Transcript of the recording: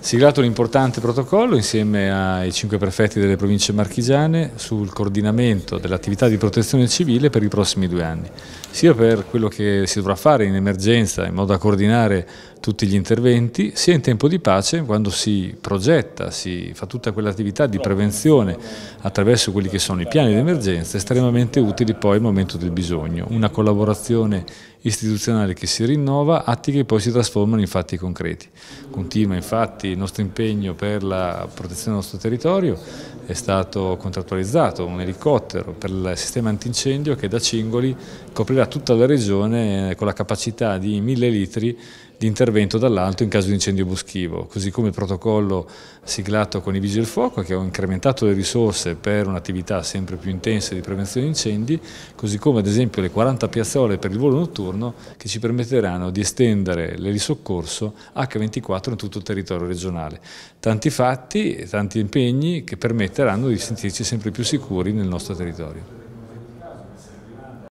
siglato un importante protocollo insieme ai cinque prefetti delle province marchigiane sul coordinamento dell'attività di protezione civile per i prossimi due anni, sia per quello che si dovrà fare in emergenza in modo da coordinare tutti gli interventi, sia in tempo di pace quando si progetta, si fa tutta quell'attività di prevenzione attraverso quelli che sono i piani di emergenza estremamente utili poi al momento del bisogno, una collaborazione istituzionale che si rinnova, atti che poi si trasformano in fatti concreti. Continua infatti il nostro impegno per la protezione del nostro territorio, è stato contrattualizzato un elicottero per il sistema antincendio che da Cingoli coprirà tutta la regione eh, con la capacità di 1000 litri di intervento dall'alto in caso di incendio boschivo, così come il protocollo siglato con i Vigili del Fuoco che ha incrementato le risorse per un'attività sempre più intensa di prevenzione di incendi, così come ad esempio le 40 piazzole per il volo notturno che ci permetteranno di estendere l'elisoccorso H24 in tutto il territorio regionale. Tanti fatti, e tanti impegni che permetteranno di sentirci sempre più sicuri nel nostro territorio.